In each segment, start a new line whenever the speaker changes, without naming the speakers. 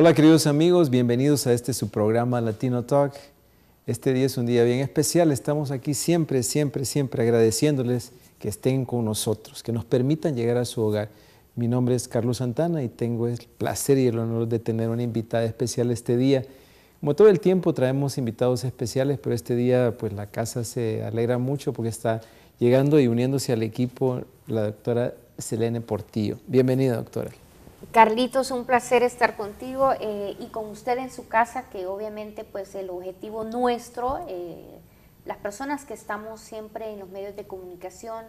Hola queridos amigos, bienvenidos a este su programa Latino Talk. Este día es un día bien especial, estamos aquí siempre, siempre, siempre agradeciéndoles que estén con nosotros, que nos permitan llegar a su hogar. Mi nombre es Carlos Santana y tengo el placer y el honor de tener una invitada especial este día. Como todo el tiempo traemos invitados especiales, pero este día pues la casa se alegra mucho porque está llegando y uniéndose al equipo la doctora Selene Portillo. Bienvenida, doctora.
Carlitos, un placer estar contigo eh, y con usted en su casa, que obviamente pues el objetivo nuestro, eh, las personas que estamos siempre en los medios de comunicación,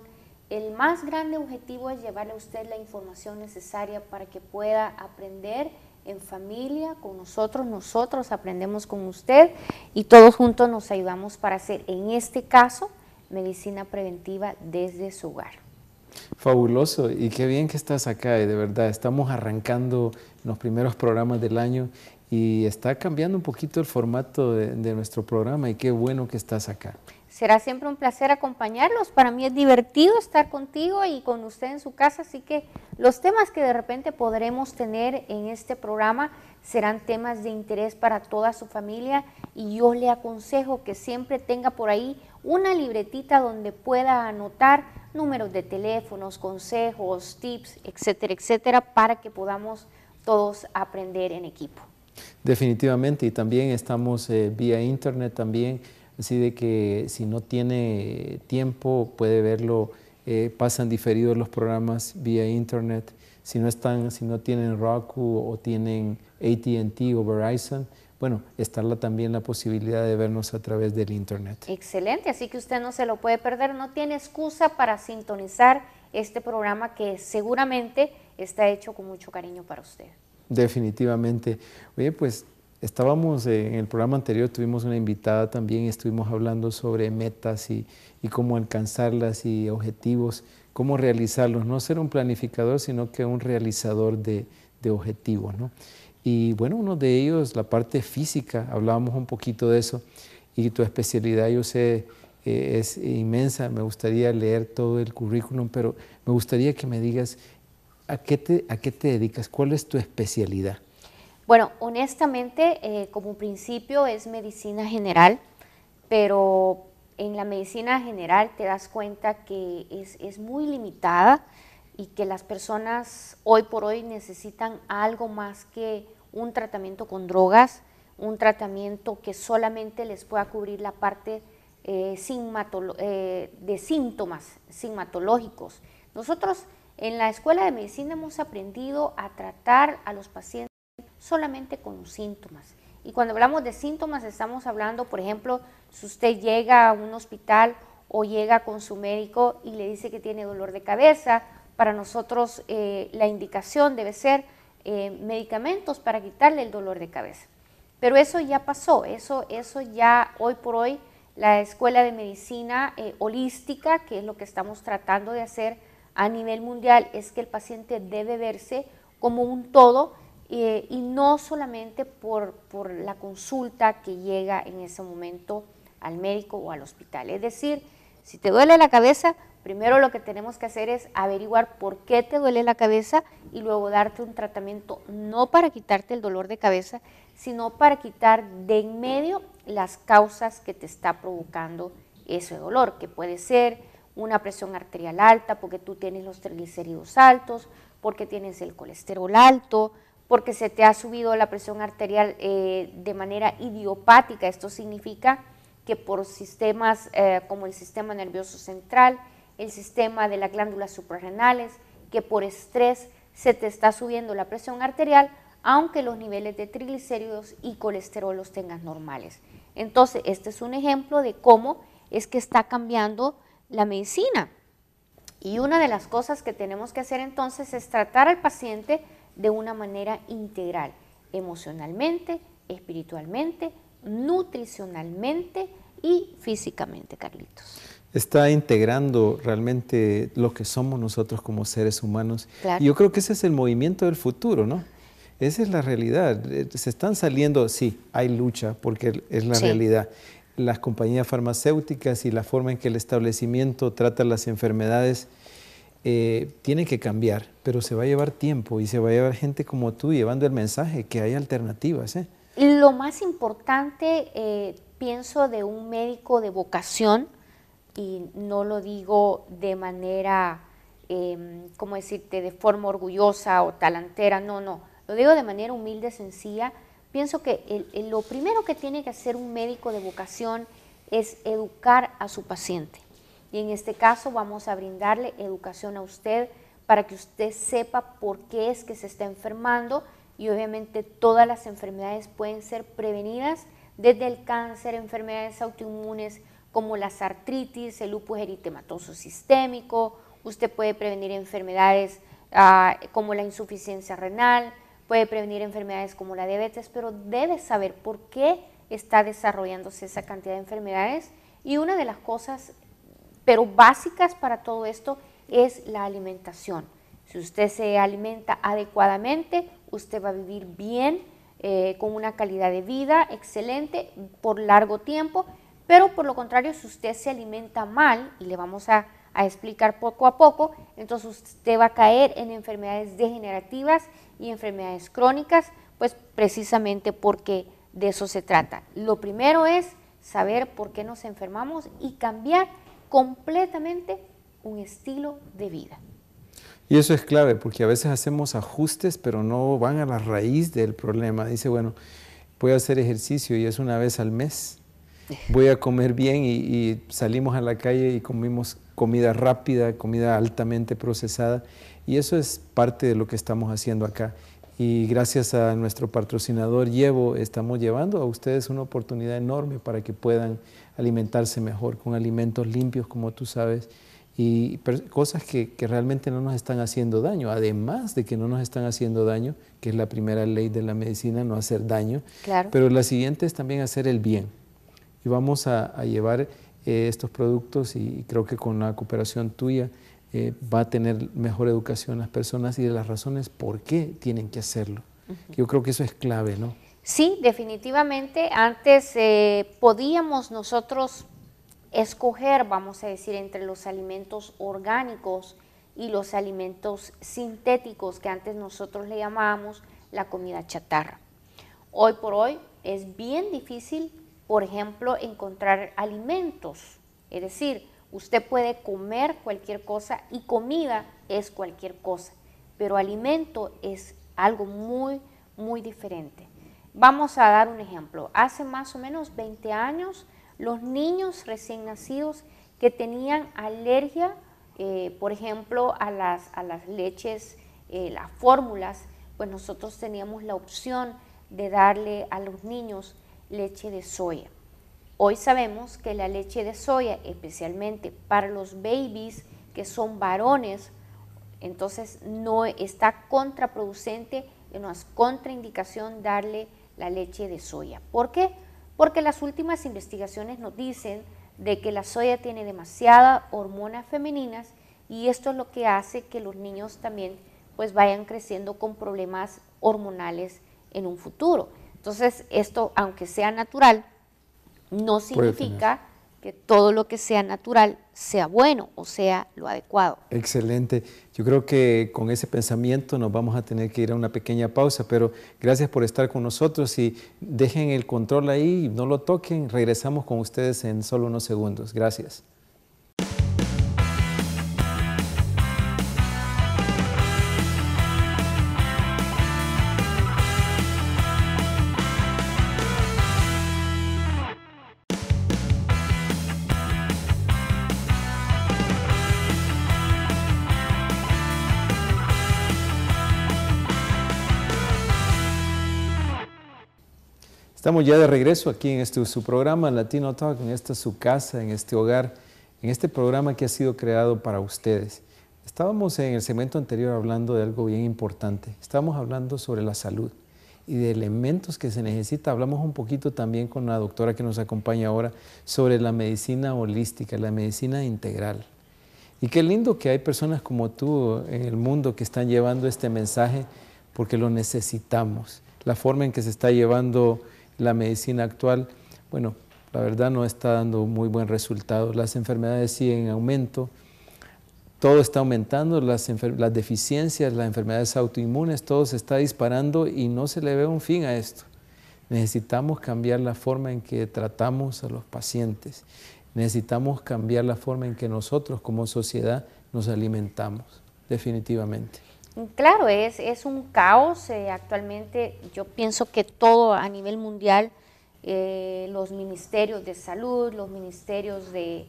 el más grande objetivo es llevarle a usted la información necesaria para que pueda aprender en familia, con nosotros, nosotros aprendemos con usted y todos juntos nos ayudamos para hacer, en este caso, medicina preventiva desde su hogar.
Fabuloso y qué bien que estás acá, y de verdad, estamos arrancando los primeros programas del año y está cambiando un poquito el formato de, nuestro programa y qué bueno que estás acá.
Será siempre un placer acompañarlos, para mí es divertido estar contigo y con usted en su casa, así que los temas que de repente podremos tener en este programa serán temas de interés para toda su familia y yo le aconsejo que siempre tenga por ahí una libretita donde pueda anotar números de teléfonos, consejos, tips, etcétera, etcétera, para que podamos todos aprender en equipo.
Definitivamente, y también estamos eh, vía internet también, así de que si no tiene tiempo puede verlo, eh, pasan diferidos los programas vía internet. Si no, están, si no tienen Roku o tienen ATT o Verizon, bueno, está también la posibilidad de vernos a través del Internet.
Excelente, así que usted no se lo puede perder, no tiene excusa para sintonizar este programa que seguramente está hecho con mucho cariño para usted.
Definitivamente. Oye, pues estábamos eh, en el programa anterior, tuvimos una invitada también, estuvimos hablando sobre metas y, cómo alcanzarlas y objetivos, cómo realizarlos, no ser un planificador, sino que un realizador de, de objetivos, ¿no? Y bueno, uno de ellos, la parte física, hablábamos un poquito de eso, y tu especialidad yo sé eh, es inmensa, me gustaría leer todo el currículum, pero me gustaría que me digas a qué te, a qué te dedicas, cuál es tu especialidad.
Bueno, honestamente, eh, como principio es medicina general, pero en la medicina general te das cuenta que es, es muy limitada y que las personas hoy por hoy necesitan algo más que un tratamiento con drogas, un tratamiento que solamente les pueda cubrir la parte eh, eh, de síntomas sintomatológicos. Nosotros en la escuela de medicina hemos aprendido a tratar a los pacientes solamente con síntomas. Y cuando hablamos de síntomas estamos hablando, por ejemplo, si usted llega a un hospital o llega con su médico y le dice que tiene dolor de cabeza para nosotros eh, la indicación debe ser eh, medicamentos para quitarle el dolor de cabeza. Pero eso ya pasó, eso, eso ya hoy por hoy la Escuela de Medicina eh, Holística, que es lo que estamos tratando de hacer a nivel mundial, es que el paciente debe verse como un todo y no solamente por, por, la consulta que llega en ese momento al médico o al hospital. Es decir, si te duele la cabeza, Primero lo que tenemos que hacer es averiguar por qué te duele la cabeza y luego darte un tratamiento no para quitarte el dolor de cabeza, sino para quitar de en medio las causas que te está provocando ese dolor, que puede ser una presión arterial alta porque tú tienes los triglicéridos altos, porque tienes el colesterol alto, porque se te ha subido la presión arterial eh, de manera idiopática. Esto significa que por sistemas eh, como el sistema nervioso central, el sistema de las glándulas suprarrenales, que por estrés se te está subiendo la presión arterial, aunque los niveles de triglicéridos y colesterol los tengas normales. Entonces, este es un ejemplo de cómo es que está cambiando la medicina. Y una de las cosas que tenemos que hacer entonces es tratar al paciente de una manera integral, emocionalmente, espiritualmente, nutricionalmente y físicamente, Carlitos
está integrando realmente lo que somos nosotros como seres humanos. yo creo que ese es el movimiento del futuro, ¿no? Esa es la realidad. Eh, se están saliendo, sí, hay lucha porque es la realidad. Las compañías farmacéuticas y la forma en que el establecimiento trata las enfermedades eh, tiene tienen que cambiar, pero se va a llevar tiempo y se va a llevar gente como tú llevando el mensaje que hay alternativas. ¿eh?
Lo más importante, eh, pienso, de un médico de vocación, y no lo digo de manera, como em, ¿cómo decirte?, de forma orgullosa o talantera, no, no, lo digo de manera humilde, sencilla. Pienso que lo primero que tiene que hacer un médico de vocación es educar a su paciente. Y en este caso vamos a brindarle educación a usted para que usted sepa por qué es que se está enfermando y obviamente todas las enfermedades pueden ser prevenidas desde el cáncer, enfermedades autoinmunes, como las artritis, el lupus eritematoso sistémico, usted puede prevenir enfermedades ah, como la insuficiencia renal, puede prevenir enfermedades como la diabetes, pero debe saber por qué está desarrollándose esa cantidad de enfermedades y una de las cosas, pero básicas para todo esto, es la alimentación. Si usted se alimenta adecuadamente, usted va a vivir bien, eh, con una calidad de vida excelente por largo tiempo pero por lo contrario, si usted se alimenta mal, y le vamos a, explicar poco a poco, entonces usted va a caer en enfermedades degenerativas y enfermedades crónicas, pues precisamente porque de eso se trata. Lo primero es saber por qué nos enfermamos y cambiar completamente un estilo de vida.
Y eso es clave, porque a veces hacemos ajustes, pero no van a la raíz del problema. Dice, bueno, voy a hacer ejercicio y es una vez al mes voy a comer bien y, salimos a la calle y comimos comida rápida, comida altamente procesada. Y eso es parte de lo que estamos haciendo acá. Y gracias a nuestro patrocinador Llevo, estamos llevando a ustedes una oportunidad enorme para que puedan alimentarse mejor con alimentos limpios, como tú sabes, y cosas que, realmente no nos están haciendo daño. Además de que no nos están haciendo daño, que es la primera ley de la medicina, no hacer daño. Pero la siguiente es también hacer el bien y vamos a, llevar eh, estos productos y, creo que con la cooperación tuya eh, va a tener mejor educación las personas y de las razones por qué tienen que hacerlo. Yo creo que eso es clave, ¿no?
Sí, definitivamente. Antes eh, podíamos nosotros escoger, vamos a decir, entre los alimentos orgánicos y los alimentos sintéticos que antes nosotros le llamábamos la comida chatarra. Hoy por hoy es bien difícil por ejemplo, encontrar alimentos. Es decir, usted puede comer cualquier cosa y comida es cualquier cosa, pero alimento es algo muy, muy diferente. Vamos a dar un ejemplo. Hace más o menos 20 años, los niños recién nacidos que tenían alergia, eh, por ejemplo, a las, leches, eh, las fórmulas, pues nosotros teníamos la opción de darle a los niños leche de soya. Hoy sabemos que la leche de soya, especialmente para los babies que son varones, entonces no está contraproducente, no es contraindicación darle la leche de soya. ¿Por qué? Porque las últimas investigaciones nos dicen de que la soya tiene demasiadas hormonas femeninas y esto es lo que hace que los niños también pues vayan creciendo con problemas hormonales en un futuro. Entonces, esto, aunque sea natural, no significa que todo lo que sea natural sea bueno o sea lo adecuado.
Excelente. Yo creo que con ese pensamiento nos vamos a tener que ir a una pequeña pausa, pero gracias por estar con nosotros y dejen el control ahí, no lo toquen, regresamos con ustedes en solo unos segundos. Gracias. Estamos ya de regreso aquí en este su programa Latino Talk, en esta su casa, en este hogar, en este programa que ha sido creado para ustedes. Estábamos en el segmento anterior hablando de algo bien importante. Estábamos hablando sobre la salud y de elementos que se necesita. Hablamos un poquito también con la doctora que nos acompaña ahora sobre la medicina holística, la medicina integral. Y qué lindo que hay personas como tú en el mundo que están llevando este mensaje porque lo necesitamos. La forma en que se está llevando la medicina actual, bueno, la verdad no está dando muy buen resultado. Las enfermedades siguen en aumento, todo está aumentando, las, deficiencias, las enfermedades autoinmunes, todo se está disparando y no se le ve un fin a esto. Necesitamos cambiar la forma en que tratamos a los pacientes. Necesitamos cambiar la forma en que nosotros como sociedad nos alimentamos, definitivamente.
Claro, es, un caos. Eh, actualmente yo pienso que todo a nivel mundial, eh, los ministerios de salud, los ministerios de,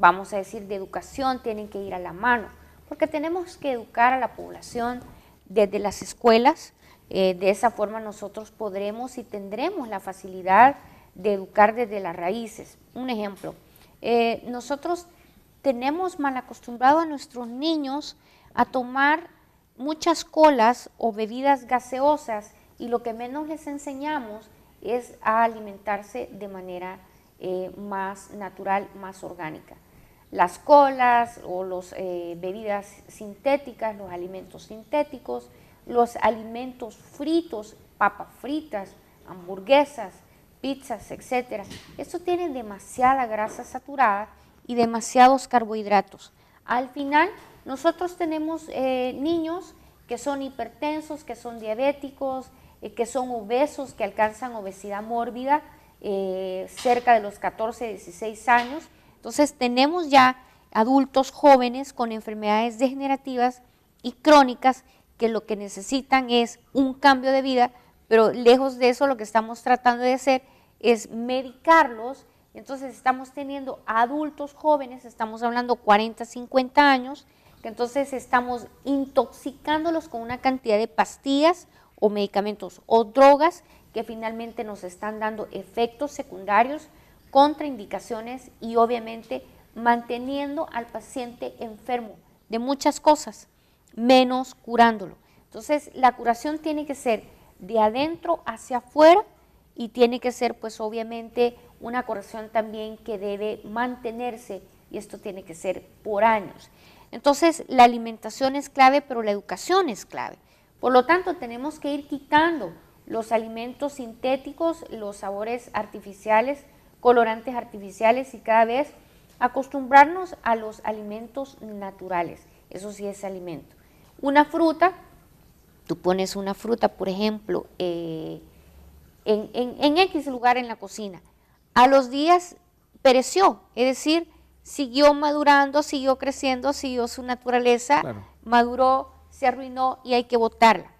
vamos a decir, de educación, tienen que ir a la mano, porque tenemos que educar a la población desde las escuelas. Eh, de esa forma nosotros podremos y tendremos la facilidad de educar desde las raíces. Un ejemplo, nosotros tenemos mal acostumbrado a nuestros niños a tomar muchas colas o bebidas gaseosas y lo que menos les enseñamos es a alimentarse de manera eh, más natural, más orgánica. Las colas o las eh, bebidas sintéticas, los alimentos sintéticos, los alimentos fritos, papas fritas, hamburguesas, pizzas, etcétera, Eso tiene demasiada grasa saturada y demasiados carbohidratos. Al final, nosotros tenemos eh, niños que son hipertensos, que son diabéticos, eh, que son obesos, que alcanzan obesidad mórbida eh, cerca de los 14, 16 años. Entonces tenemos ya adultos jóvenes con enfermedades degenerativas y crónicas que lo que necesitan es un cambio de vida, pero lejos de eso lo que estamos tratando de hacer es medicarlos entonces estamos teniendo adultos jóvenes, estamos hablando 40, 50 años, que entonces estamos intoxicándolos con una cantidad de pastillas o medicamentos o drogas que finalmente nos están dando efectos secundarios, contraindicaciones y obviamente manteniendo al paciente enfermo de muchas cosas, menos curándolo. Entonces la curación tiene que ser de adentro hacia afuera y tiene que ser pues obviamente una corrección también que debe mantenerse y esto tiene que ser por años. Entonces la alimentación es clave, pero la educación es clave. Por lo tanto, tenemos que ir quitando los alimentos sintéticos, los sabores artificiales, colorantes artificiales y cada vez acostumbrarnos a los alimentos naturales. Eso sí es alimento. Una fruta, tú pones una fruta, por ejemplo, eh, en, X lugar en la cocina. A los días pereció, es decir, siguió madurando, siguió creciendo, siguió su naturaleza, maduró, se arruinó y hay que botarla.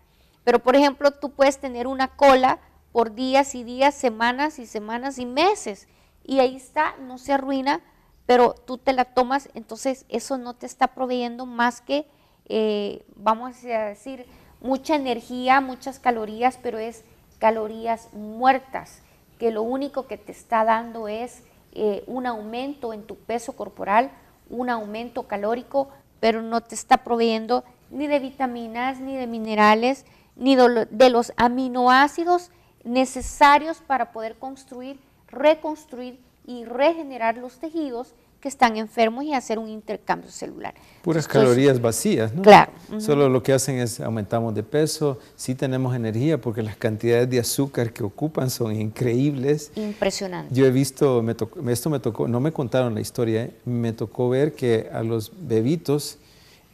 Pero por ejemplo, tú puedes tener una cola por días y días, semanas y semanas y meses y ahí está, no se arruina, pero tú te la tomas, entonces eso no te está proveyendo más que, eh, vamos a decir, mucha energía, muchas calorías, pero es calorías muertas, que lo único que te está dando es eh, un aumento en tu peso corporal, un aumento calórico, pero no te está proveyendo ni de vitaminas, ni de minerales, ni de los aminoácidos necesarios para poder construir, reconstruir y regenerar los tejidos que están enfermos y hacer un intercambio celular. Puras pues, calorías
vacías, ¿no? Claro. Solo lo que hacen es aumentamos de peso, sí tenemos energía porque las cantidades de azúcar que ocupan son increíbles.
Impresionante.
Yo he visto, esto me tocó, no me contaron la historia, ¿eh? me tocó ver que a los bebitos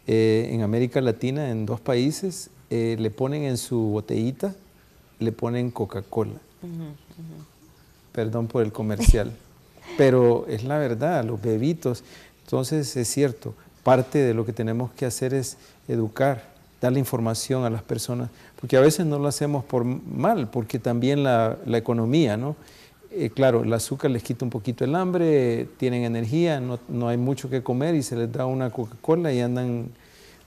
eh, en América Latina, en dos países, eh, le ponen en su botellita, le ponen Coca-Cola. Perdón por el comercial. pero es la verdad, los bebitos. Entonces es cierto, parte de lo que tenemos que hacer es educar, dar la información a las personas, porque a veces no lo hacemos por mal, porque también la, economía, ¿no? Eh, claro, el azúcar les quita un poquito el hambre, tienen energía, no, hay mucho que comer y se les da una Coca-Cola y andan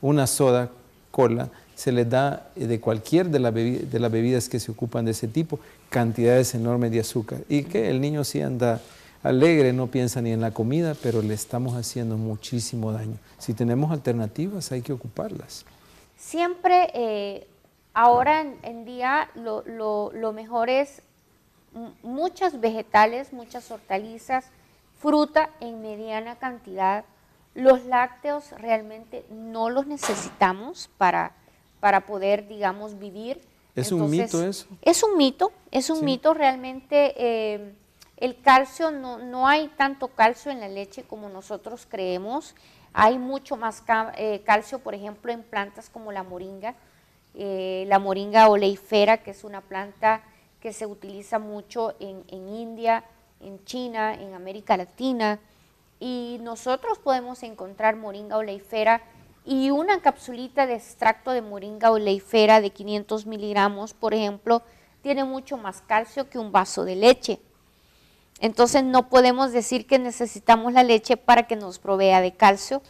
una soda cola, se les da eh, de cualquier de, las de las bebidas que se ocupan de ese tipo cantidades enormes de azúcar y que el niño sí anda alegre, no piensa ni en la comida, pero le estamos haciendo muchísimo daño. Si tenemos alternativas, hay que ocuparlas.
Siempre, eh, ahora en, día, lo, lo, mejor es muchas vegetales, muchas hortalizas, fruta en mediana cantidad. Los lácteos realmente no los necesitamos para, para poder, digamos, vivir. ¿Es un mito eso? Es un mito, es un mito realmente. Eh, el calcio, no, hay tanto calcio en la leche como nosotros creemos. Hay mucho más eh, calcio, por ejemplo, en plantas como la moringa, eh, la moringa oleifera, que es una planta que se utiliza mucho en, en, India, en China, en América Latina. Y nosotros podemos encontrar moringa oleifera y una capsulita de extracto de moringa oleifera de 500 miligramos, por ejemplo, tiene mucho más calcio que un vaso de leche. Entonces no podemos decir que necesitamos la leche para que nos provea de calcio.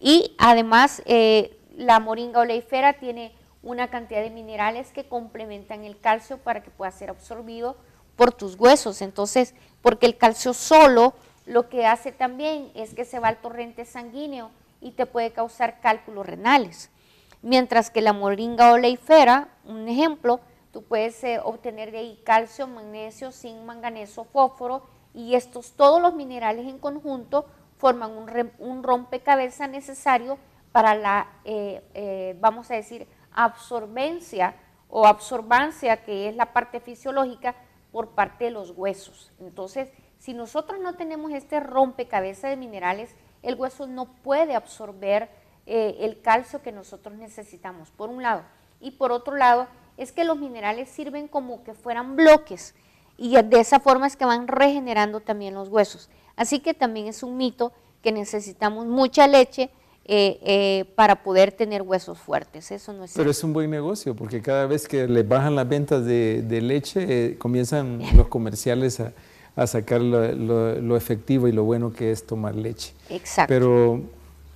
Y además eh, la moringa oleifera tiene una cantidad de minerales que complementan el calcio para que pueda ser absorbido por tus huesos. Entonces, porque el calcio solo lo que hace también es que se va al torrente sanguíneo y te puede causar cálculos renales. Mientras que la moringa oleifera, un ejemplo, tú puedes eh, obtener de ahí calcio, magnesio, zinc, manganeso, fósforo, y estos, todos los minerales en conjunto forman un, rompecabezas necesario para la, eh, eh, vamos a decir, absorbencia o absorbancia, que es la parte fisiológica, por parte de los huesos. Entonces, si nosotros no tenemos este rompecabezas de minerales, el hueso no puede absorber eh, el calcio que nosotros necesitamos, por un lado. Y por otro lado, es que los minerales sirven como que fueran bloques y de esa forma es que van regenerando también los huesos. Así que también es un mito que necesitamos mucha leche eh, eh, para poder tener huesos fuertes. Eso no Pero
es un buen negocio porque cada vez que le bajan las ventas de, leche, eh, comienzan los comerciales a, sacar lo, efectivo y lo bueno que es tomar leche. Exacto. Pero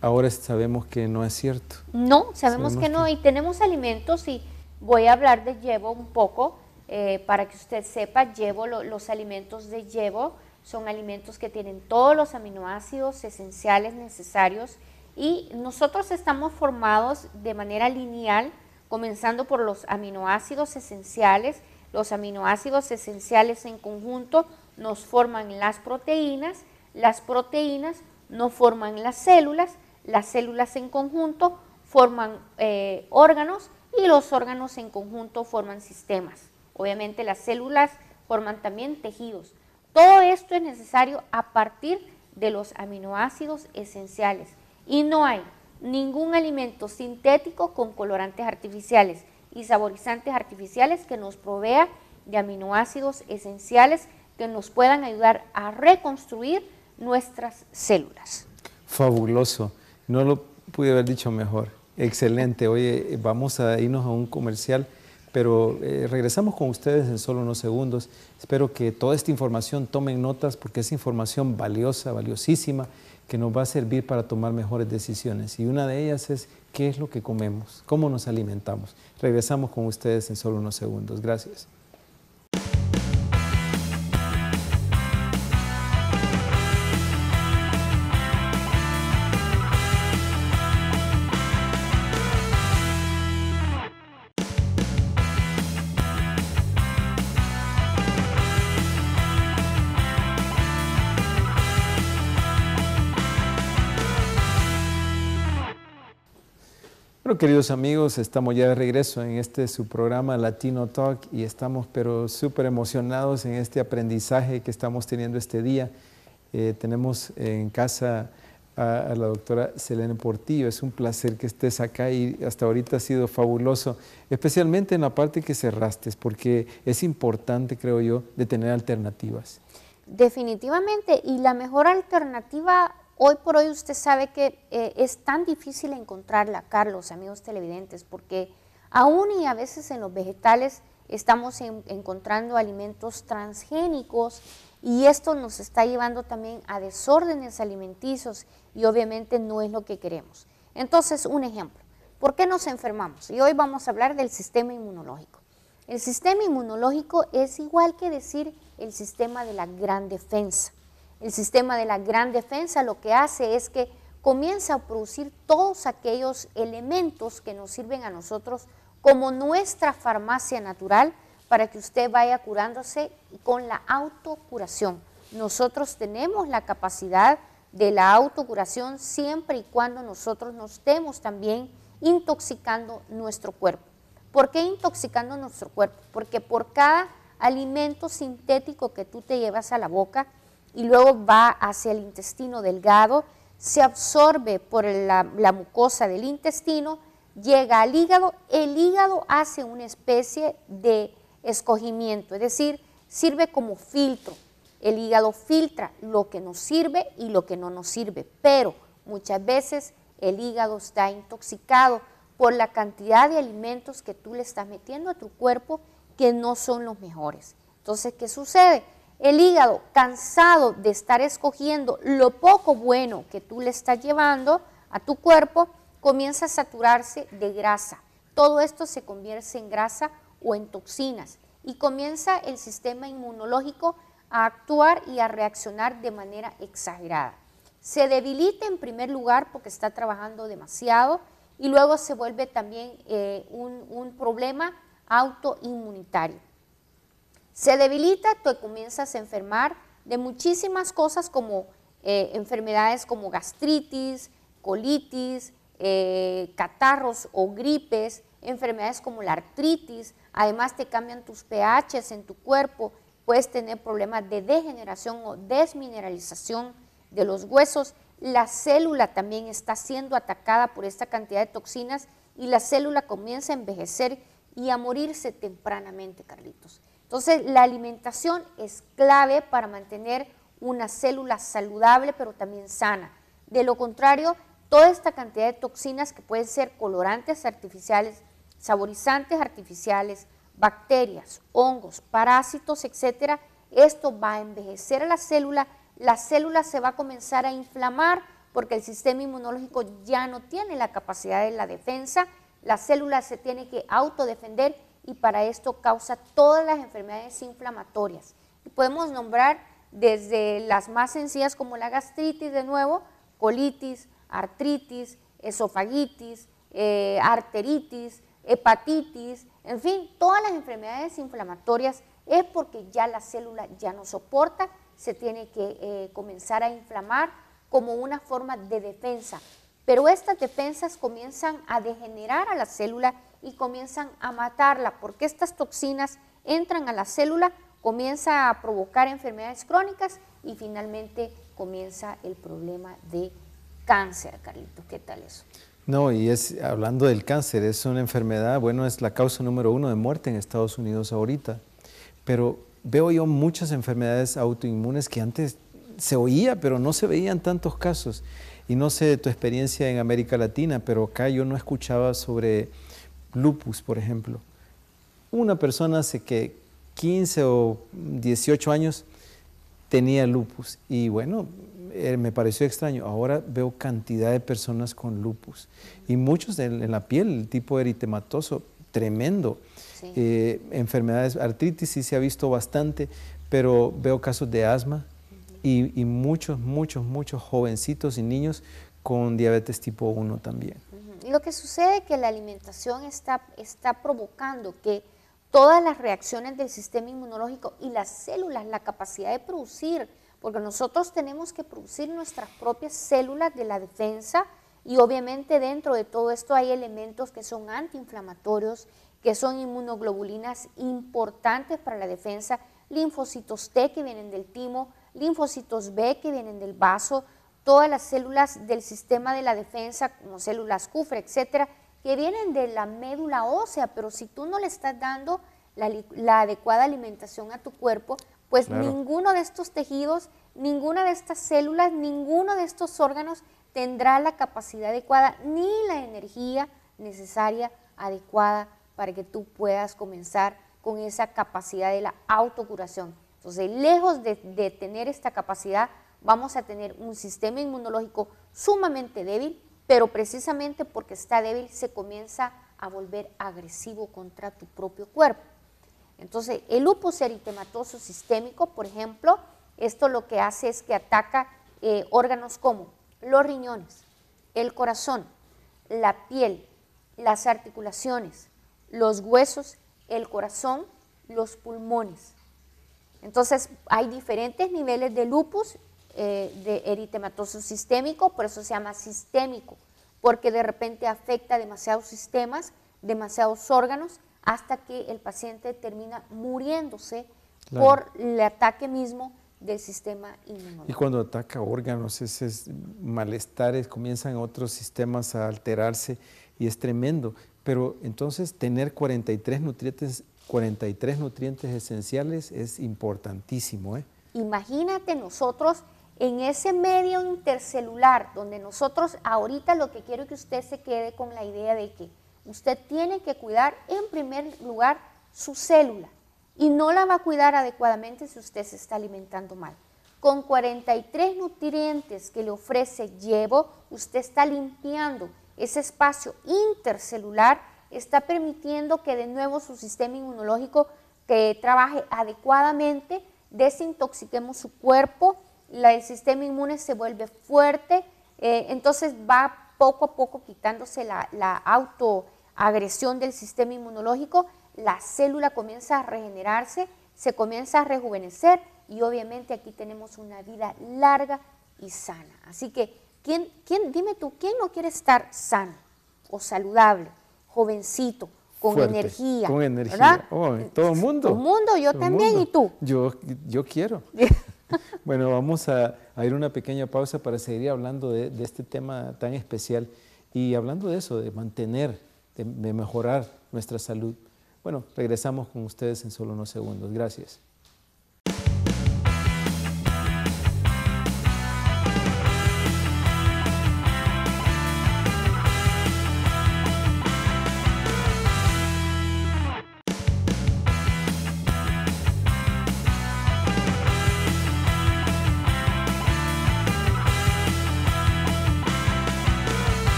ahora sabemos que no es cierto.
No, sabemos, que no y tenemos alimentos y voy a hablar de llevo un poco eh, para que usted sepa, llevo los alimentos de llevo son alimentos que tienen todos los aminoácidos esenciales necesarios y nosotros estamos formados de manera lineal, comenzando por los aminoácidos esenciales. Los aminoácidos esenciales en conjunto nos forman las proteínas, las proteínas nos forman las células, las células en conjunto forman eh, órganos y los órganos en conjunto forman sistemas. Obviamente las células forman también tejidos. Todo esto es necesario a partir de los aminoácidos esenciales. Y no hay ningún alimento sintético con colorantes artificiales y saborizantes artificiales que nos provea de aminoácidos esenciales que nos puedan ayudar a reconstruir nuestras células.
Fabuloso, no lo pude haber dicho mejor. Excelente, hoy vamos a irnos a un comercial. Pero eh, regresamos con ustedes en solo unos segundos. Espero que toda esta información tomen notas porque es información valiosa, valiosísima, que nos va a servir para tomar mejores decisiones. Y una de ellas es qué es lo que comemos, cómo nos alimentamos. Regresamos con ustedes en solo unos segundos. Gracias. queridos amigos, estamos ya de regreso en este su programa Latino Talk y estamos pero súper emocionados en este aprendizaje que estamos teniendo este día. Eh, tenemos en casa a, a, la doctora Selene Portillo. Es un placer que estés acá y hasta ahorita ha sido fabuloso, especialmente en la parte que cerraste, porque es importante, creo yo, de tener alternativas.
Definitivamente, y la mejor alternativa Hoy por hoy usted sabe que eh, es tan difícil encontrarla, Carlos, amigos televidentes, porque aún y a veces en los vegetales estamos encontrando alimentos transgénicos y esto nos está llevando también a desórdenes alimenticios y obviamente no es lo que queremos. Entonces, un ejemplo, ¿por qué nos enfermamos? Y hoy vamos a hablar del sistema inmunológico. El sistema inmunológico es igual que decir el sistema de la gran defensa. El sistema de la gran defensa lo que hace es que comienza a producir todos aquellos elementos que nos sirven a nosotros como nuestra farmacia natural para que usted vaya curándose con la autocuración. Nosotros tenemos la capacidad de la autocuración siempre y cuando nosotros nos estemos también intoxicando nuestro cuerpo. ¿Por qué intoxicando nuestro cuerpo? Porque por cada alimento sintético que tú te llevas a la boca, y luego va hacia el intestino delgado, se absorbe por la, mucosa del intestino, llega al hígado, el hígado hace una especie de escogimiento, es decir, sirve como filtro. El hígado filtra lo que nos sirve y lo que no nos sirve, pero muchas veces el hígado está intoxicado por la cantidad de alimentos que tú le estás metiendo a tu cuerpo que no son los mejores. Entonces, ¿qué sucede? El hígado, cansado de estar escogiendo lo poco bueno que tú le estás llevando a tu cuerpo, comienza a saturarse de grasa. Todo esto se convierte en grasa o en toxinas y comienza el sistema inmunológico a actuar y a reaccionar de manera exagerada. Se debilita en primer lugar porque está trabajando demasiado y luego se vuelve también eh, un problema autoinmunitario se debilita, tú comienzas a enfermar de muchísimas cosas como eh, enfermedades como gastritis, colitis, eh, catarros o gripes, enfermedades como la artritis, además te cambian tus pHs en tu cuerpo, puedes tener problemas de degeneración o desmineralización de los huesos, la célula también está siendo atacada por esta cantidad de toxinas y la célula comienza a envejecer y a morirse tempranamente, Carlitos. Entonces, la alimentación es clave para mantener una célula saludable, pero también sana. De lo contrario, toda esta cantidad de toxinas que pueden ser colorantes artificiales, saborizantes artificiales, bacterias, hongos, parásitos, etcétera, esto va a envejecer a la célula, la célula se va a comenzar a inflamar porque el sistema inmunológico ya no tiene la capacidad de la defensa la célula se tiene que autodefender y para esto causa todas las enfermedades inflamatorias. Y podemos nombrar desde las más sencillas como la gastritis de nuevo, colitis, artritis, esofagitis, eh, arteritis, hepatitis, en fin, todas las enfermedades inflamatorias es porque ya la célula ya no soporta, se tiene que eh, comenzar a inflamar como una forma de defensa, pero estas defensas comienzan a degenerar a la célula y comienzan a matarla, porque estas toxinas entran a la célula, comienza a provocar enfermedades crónicas y finalmente comienza el problema de cáncer, Carlitos. ¿Qué tal eso?
No, y es hablando del cáncer, es una enfermedad, bueno, es la causa número uno de muerte en Estados Unidos ahorita, pero veo yo muchas enfermedades autoinmunes que antes se oía, pero no se veían tantos casos. Y no sé de tu experiencia en América Latina, pero acá yo no escuchaba sobre lupus, por ejemplo. Una persona hace que 15 o 18 años tenía lupus y bueno, eh, me pareció extraño. Ahora veo cantidad de personas con lupus y muchos en, la piel, tipo eritematoso, tremendo. Eh, enfermedades, artritis sí se ha visto bastante, pero veo casos de asma, y, muchos, muchos, muchos jovencitos y niños con diabetes tipo 1 también.
Lo que sucede es que la alimentación está, está provocando que todas las reacciones del sistema inmunológico y las células, la capacidad de producir, porque nosotros tenemos que producir nuestras propias células de la defensa y obviamente dentro de todo esto hay elementos que son antiinflamatorios, que son inmunoglobulinas importantes para la defensa, linfocitos T que vienen del timo, linfocitos B que vienen del vaso, todas las células del sistema de la defensa, como células cufre, etcétera, que vienen de la médula ósea, pero si tú no le estás dando la, adecuada alimentación a tu cuerpo, pues ninguno de estos tejidos, ninguna de estas células, ninguno de estos órganos tendrá la capacidad adecuada ni la energía necesaria adecuada para que tú puedas comenzar con esa capacidad de la autocuración. Entonces, lejos de, tener esta capacidad, vamos a tener un sistema inmunológico sumamente débil, pero precisamente porque está débil se comienza a volver agresivo contra tu propio cuerpo. Entonces, el lupus eritematoso sistémico, por ejemplo, esto lo que hace es que ataca eh, órganos como los riñones, el corazón, la piel, las articulaciones, los huesos, el corazón, los pulmones. Entonces, hay diferentes niveles de lupus, eh, de eritematoso sistémico, por eso se llama sistémico, porque de repente afecta demasiados sistemas, demasiados órganos, hasta que el paciente termina muriéndose por el ataque mismo del sistema inmunológico.
Y cuando ataca órganos, esos malestares, comienzan otros sistemas a alterarse y es tremendo. Pero entonces tener 43 nutrientes 43 nutrientes esenciales es importantísimo. ¿eh?
Imagínate nosotros en ese medio intercelular donde nosotros ahorita lo que quiero que usted se quede con la idea de que usted tiene que cuidar en primer lugar su célula y no la va a cuidar adecuadamente si usted se está alimentando mal. Con 43 nutrientes que le ofrece llevo, usted está limpiando ese espacio intercelular está permitiendo que de nuevo su sistema inmunológico que trabaje adecuadamente, desintoxiquemos su cuerpo, el sistema inmune se vuelve fuerte, eh, entonces va poco a poco quitándose la, la autoagresión del sistema inmunológico, la célula comienza a regenerarse, se comienza a rejuvenecer y obviamente aquí tenemos una vida larga y sana. Así que, ¿quién, quién, dime tú, ¿quién no quiere estar sano o saludable? jovencito, con energía. Con energía.
todo el mundo. Todo el mundo, yo también y tú. Yo, yo quiero. bueno, vamos a, a, ir una pequeña pausa para seguir hablando de, este tema tan especial y hablando de eso, de mantener, de mejorar nuestra salud. Bueno, regresamos con ustedes en solo unos segundos. Gracias.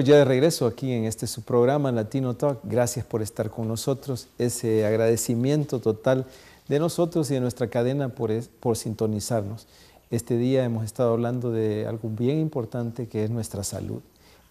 ya de regreso aquí en este su programa Latino Talk. Gracias por estar con nosotros. Ese agradecimiento total de nosotros y de nuestra cadena por, por sintonizarnos. Este día hemos estado hablando de algo bien importante que es nuestra salud.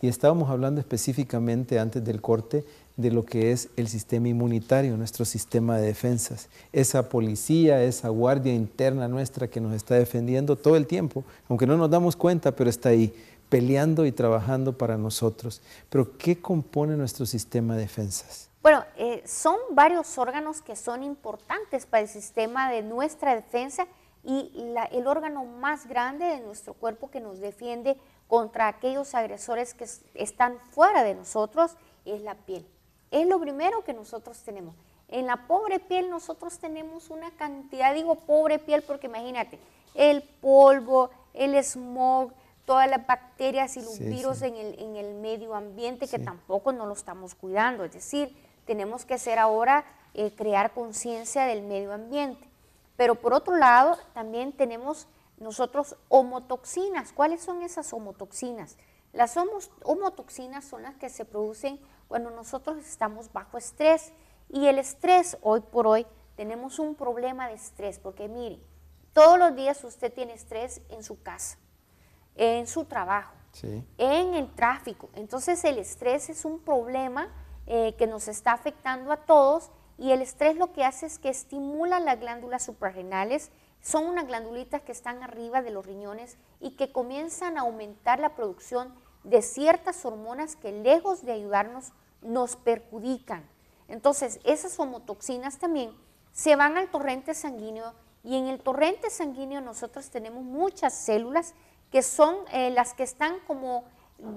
Y estábamos hablando específicamente antes del corte de lo que es el sistema inmunitario, nuestro sistema de defensas. Esa policía, esa guardia interna nuestra que nos está defendiendo todo el tiempo, aunque no nos damos cuenta, pero está ahí peleando y trabajando para nosotros. Pero ¿qué compone nuestro sistema de defensas?
Bueno, eh, son varios órganos que son importantes para el sistema de nuestra defensa y el órgano más grande de nuestro cuerpo que nos defiende contra aquellos agresores que están fuera de nosotros es la piel. Es lo primero que nosotros tenemos. En la pobre piel nosotros tenemos una cantidad, digo pobre piel porque imagínate, el polvo, el smog, todas las bacterias y los virus En, el, en, el, medio ambiente que tampoco no lo estamos cuidando. Es decir, tenemos que hacer ahora eh, crear conciencia del medio ambiente. Pero por otro lado, también tenemos nosotros homotoxinas. ¿Cuáles son esas homotoxinas? Las homotoxinas son las que se producen cuando nosotros estamos bajo estrés. Y el estrés, hoy por hoy, tenemos un problema de estrés, porque mire, todos los días usted tiene estrés en su casa en su trabajo, en el tráfico. Entonces el estrés es un problema eh, que nos está afectando a todos y el estrés lo que hace es que estimula las glándulas suprarrenales, son unas glandulitas que están arriba de los riñones y que comienzan a aumentar la producción de ciertas hormonas que lejos de ayudarnos nos perjudican. Entonces esas homotoxinas también se van al torrente sanguíneo y en el torrente sanguíneo nosotros tenemos muchas células que son eh, las que están como,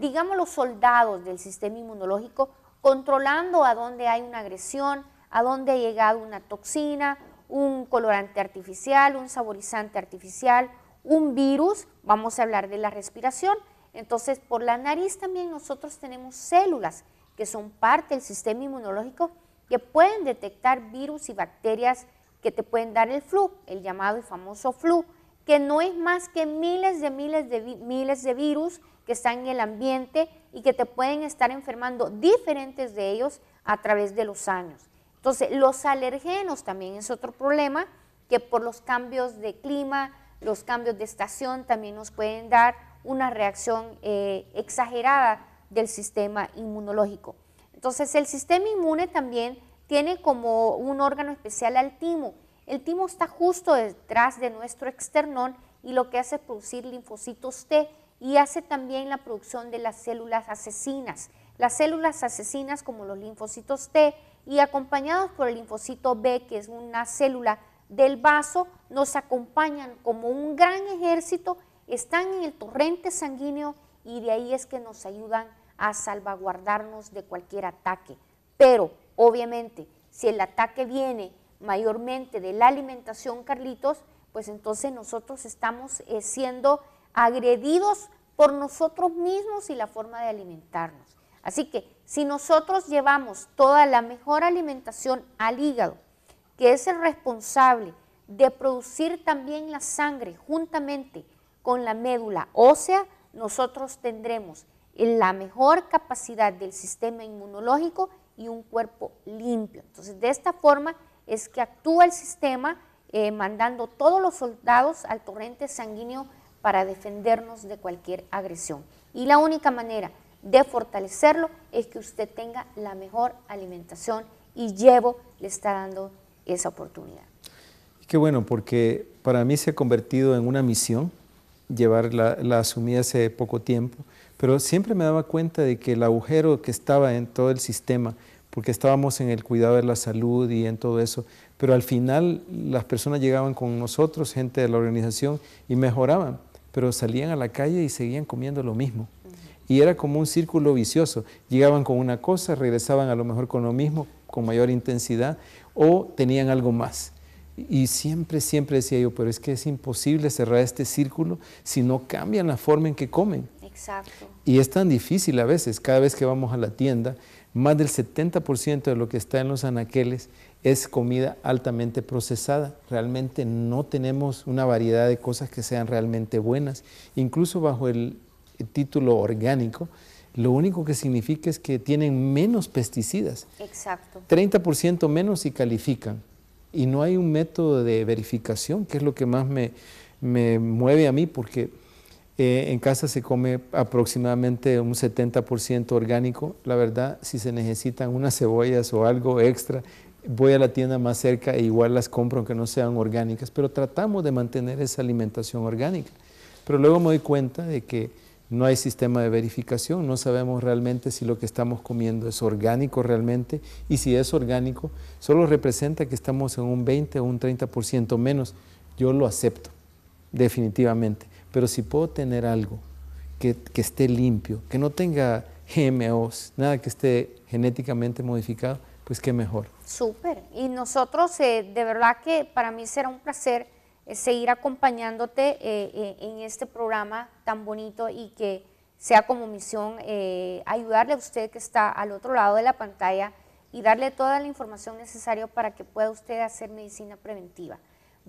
digamos, los soldados del sistema inmunológico, controlando a dónde hay una agresión, a dónde ha llegado una toxina, un colorante artificial, un saborizante artificial, un virus, vamos a hablar de la respiración. Entonces, por la nariz también nosotros tenemos células que son parte del sistema inmunológico que pueden detectar virus y bacterias que te pueden dar el flu, el llamado y famoso flu que no es más que miles de miles de miles de virus que están en el ambiente y que te pueden estar enfermando diferentes de ellos a través de los años. Entonces, los alergenos también es otro problema que por los cambios de clima, los cambios de estación también nos pueden dar una reacción eh, exagerada del sistema inmunológico. Entonces, el sistema inmune también tiene como un órgano especial al timo el timo está justo detrás de nuestro externón y lo que hace es producir linfocitos T y hace también la producción de las células asesinas. Las células asesinas como los linfocitos T y acompañados por el linfocito B, que es una célula del vaso, nos acompañan como un gran ejército, están en el torrente sanguíneo y de ahí es que nos ayudan a salvaguardarnos de cualquier ataque. Pero, obviamente, si el ataque viene mayormente de la alimentación, Carlitos, pues entonces nosotros estamos eh, siendo agredidos por nosotros mismos y la forma de alimentarnos. Así que si nosotros llevamos toda la mejor alimentación al hígado, que es el responsable de producir también la sangre juntamente con la médula ósea, nosotros tendremos la mejor capacidad del sistema inmunológico y un cuerpo limpio. Entonces, de esta forma es que actúa el sistema eh, mandando todos los soldados al torrente sanguíneo para defendernos de cualquier agresión. Y la única manera de fortalecerlo es que usted tenga la mejor alimentación y Llevo le está dando esa oportunidad.
Qué bueno, porque para mí se ha convertido en una misión, llevar la, la asumí hace poco tiempo, pero siempre me daba cuenta de que el agujero que estaba en todo el sistema porque estábamos en el cuidado de la salud y en todo eso. Pero al final las personas llegaban con nosotros, gente de la organización, y mejoraban, pero salían a la calle y seguían comiendo lo mismo. Y era como un círculo vicioso. Llegaban con una cosa, regresaban a lo mejor con lo mismo, con mayor intensidad, o tenían algo más. Y siempre, siempre decía yo, pero es que es imposible cerrar este círculo si no cambian la forma en que comen. Exacto. Y es tan difícil a veces, cada vez que vamos a la tienda, más del 70% de lo que está en los anaqueles es comida altamente procesada. Realmente no tenemos una variedad de cosas que sean realmente buenas. Incluso bajo el título orgánico, lo único que significa es que tienen menos pesticidas. Exacto. 30% menos y califican. Y no hay un método de verificación, que es lo que más me, me mueve a mí, porque eh, en casa se come aproximadamente un 70% orgánico. La verdad, si se necesitan unas cebollas o algo extra, voy a la tienda más cerca e igual las compro aunque no sean orgánicas, pero tratamos de mantener esa alimentación orgánica. Pero luego me doy cuenta de que no hay sistema de verificación, no sabemos realmente si lo que estamos comiendo es orgánico realmente y si es orgánico, solo representa que estamos en un 20 o un 30% menos. Yo lo acepto, definitivamente pero si puedo tener algo que, esté limpio, que no tenga GMOs, nada que esté genéticamente modificado, pues qué mejor.
Súper. Y nosotros, eh, de verdad que para mí será un placer eh, seguir acompañándote eh, en este programa tan bonito y que sea como misión ayudarle a usted que está al otro lado de la pantalla y darle toda la información necesaria para que pueda usted hacer medicina preventiva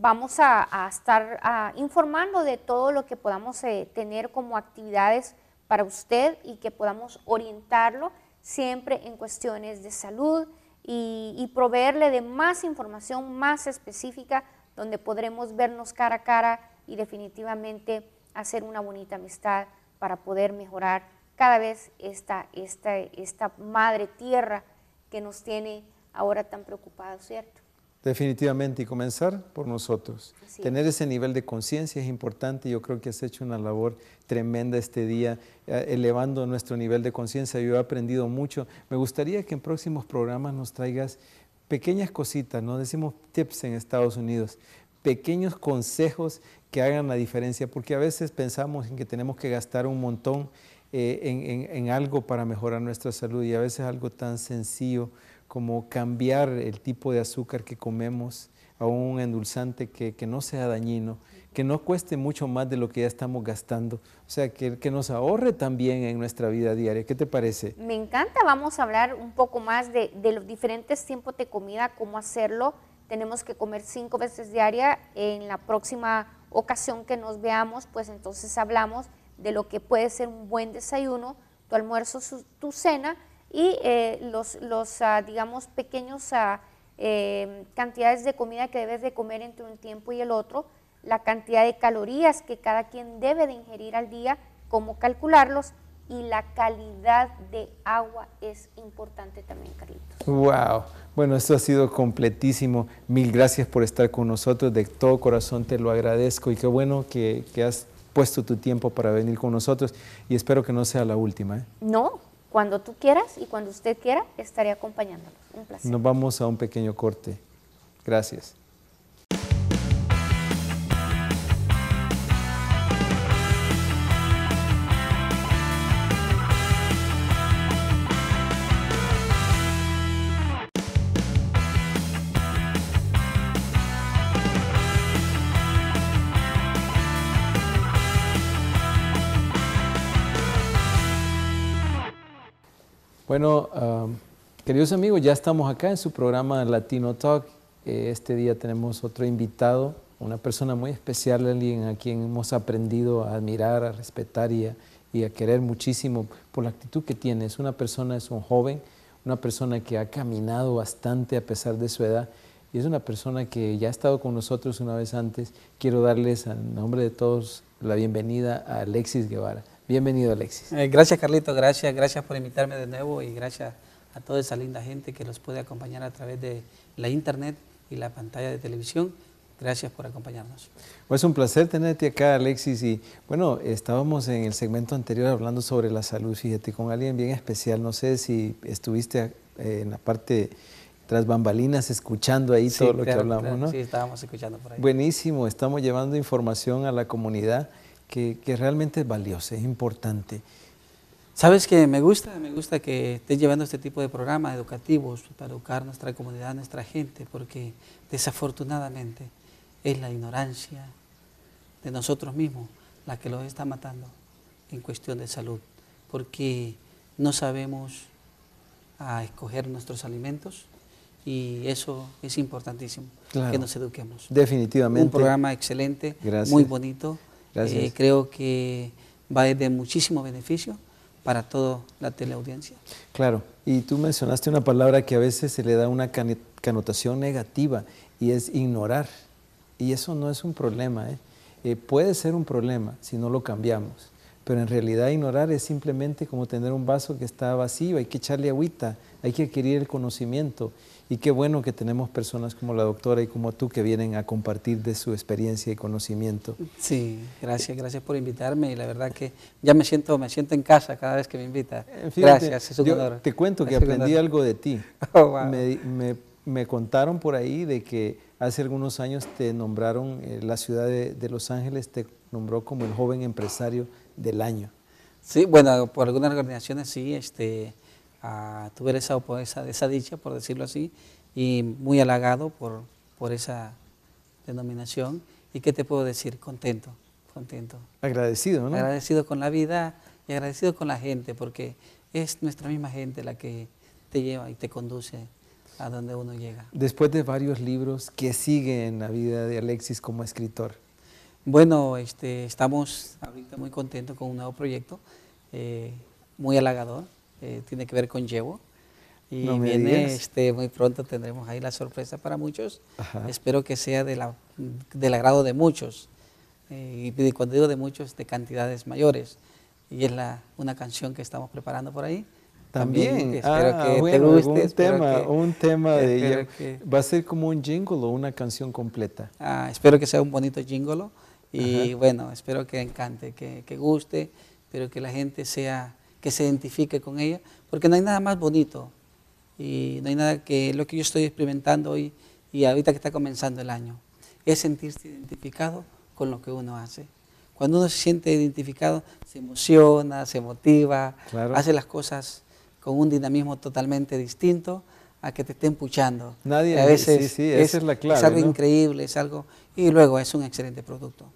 vamos a, estar informando de todo lo que podamos eh, tener como actividades para usted y que podamos orientarlo siempre en cuestiones de salud y, proveerle de más información más específica donde podremos vernos cara a cara y definitivamente hacer una bonita amistad para poder mejorar cada vez esta, esta, esta madre tierra que nos tiene ahora tan preocupados, ¿cierto?
Definitivamente, y comenzar por nosotros. Tener ese nivel de conciencia es importante. Yo creo que has hecho una labor tremenda este día, eh, elevando nuestro nivel de conciencia. Yo he aprendido mucho. Me gustaría que en próximos programas nos traigas pequeñas cositas, no decimos tips en Estados Unidos, pequeños consejos que hagan la diferencia, porque a veces pensamos en que tenemos que gastar un montón eh, en algo para mejorar nuestra salud y a veces algo tan sencillo como cambiar el tipo de azúcar que comemos a un endulzante que, no sea dañino, que no cueste mucho más de lo que ya estamos gastando, o sea, que, que nos ahorre también en nuestra vida diaria. ¿Qué te parece?
Me encanta, vamos a hablar un poco más de, los diferentes tiempos de comida, cómo hacerlo. Tenemos que comer cinco veces diaria. En la próxima ocasión que nos veamos, pues entonces hablamos de lo que puede ser un buen desayuno, tu almuerzo, tu cena y eh, los, los ah, digamos, pequeños ah, em, cantidades de comida que debes de comer entre un tiempo y el otro, la cantidad de calorías que cada quien debe de ingerir al día, cómo calcularlos y la calidad de agua es importante también,
Carlitos. ¡Wow! Bueno, esto ha sido completísimo. Mil gracias por estar con nosotros. De todo corazón te lo agradezco y qué bueno que, que has puesto tu tiempo para venir con nosotros y espero que no sea la última. ¿eh?
No, cuando tú quieras y cuando usted quiera, estaré acompañándolos. Un placer. Nos
vamos a un pequeño corte. Gracias. Bueno, queridos amigos, ya estamos acá en su programa Latino Talk. Eh, este día tenemos otro invitado, una persona muy especial, alguien a quien hemos aprendido a admirar, a respetar y a querer muchísimo por la actitud que tiene. Es una persona, es un joven, una persona que ha caminado bastante a pesar de su edad y es una persona que ya ha estado con nosotros una vez antes. Quiero darles, en nombre de todos, la bienvenida a Alexis Guevara. Bienvenido, Alexis.
Eh, gracias, Carlito. Gracias, gracias por invitarme de nuevo y gracias a toda esa linda gente que los puede acompañar a través de la internet y la pantalla de televisión. Gracias por acompañarnos.
Pues un placer tenerte acá, Alexis. Y bueno, estábamos en el segmento anterior hablando sobre la salud, fíjate, con alguien bien especial. No sé si estuviste eh, en la parte tras bambalinas escuchando ahí todo lo que hablamos,
¿no? Sí, estábamos escuchando por ahí.
Buenísimo, estamos llevando información a la comunidad que, realmente es valiosa, es importante. ¿Sabes
que me gusta? Me gusta que estés llevando este tipo de programas educativos para educar nuestra comunidad, nuestra gente, porque desafortunadamente es la ignorancia de nosotros mismos la que los está matando en cuestión de salud, porque no sabemos a escoger nuestros alimentos y eso es importantísimo, que nos eduquemos. Definitivamente. Un programa excelente, muy bonito. Eh, creo que va a ser de muchísimo beneficio para toda la teleaudiencia.
Claro, y tú mencionaste una palabra que a veces se le da una connotación negativa y es ignorar. Y eso no es un problema, ¿eh? Eh, puede ser un problema si no lo cambiamos, pero en realidad ignorar es simplemente como tener un vaso que está vacío, hay que echarle agüita, hay que adquirir el conocimiento y qué bueno que tenemos personas como la doctora y como tú que vienen a compartir de su experiencia y conocimiento.
Sí, gracias, gracias por invitarme y la verdad que ya me siento, me siento en casa cada vez que me invita. Eh, gracias, es un Te cuento que aprendí algo
de ti. Oh, me, me, me, contaron por ahí de que hace algunos años te nombraron, eh, la ciudad de, de Los Ángeles te nombró como el joven empresario del
año. Sí, bueno, por algunas organizaciones sí, este, a, tuve esa, esa, esa dicha, por decirlo así, y muy halagado por, por esa denominación. ¿Y qué te puedo decir? Contento, contento.
Agradecido, ¿no?
Agradecido con la vida y agradecido con la gente, porque es nuestra misma gente la que te lleva y te conduce a donde uno llega.
Después de varios libros, ¿qué sigue en la vida de
Alexis como escritor? Bueno, este, estamos ahorita muy contentos con un nuevo proyecto, eh, muy halagador, eh, tiene que ver con llevo Y viene, este, muy pronto tendremos ahí la sorpresa para muchos. Espero que sea de del agrado de muchos. Eh, y cuando digo de muchos, de cantidades mayores. Y es la, una canción que estamos preparando por ahí. También, espero ah, que te guste.
Un tema, un tema de Va a ser como un jingle o una canción completa. Ah, espero que sea un
bonito jingle. Y bueno, espero que encante, que, que guste, pero que la gente sea que se identifique con ella, porque no hay nada más bonito y no hay nada que lo que yo estoy experimentando hoy y ahorita que está comenzando el año, es sentirse identificado con lo que uno hace. Cuando uno se siente identificado, se emociona, se motiva, hace las cosas con un dinamismo totalmente distinto a que te estén puchando. Nadie, a veces sí, esa es, la clave. Es algo increíble, es algo. Y luego es un excelente producto.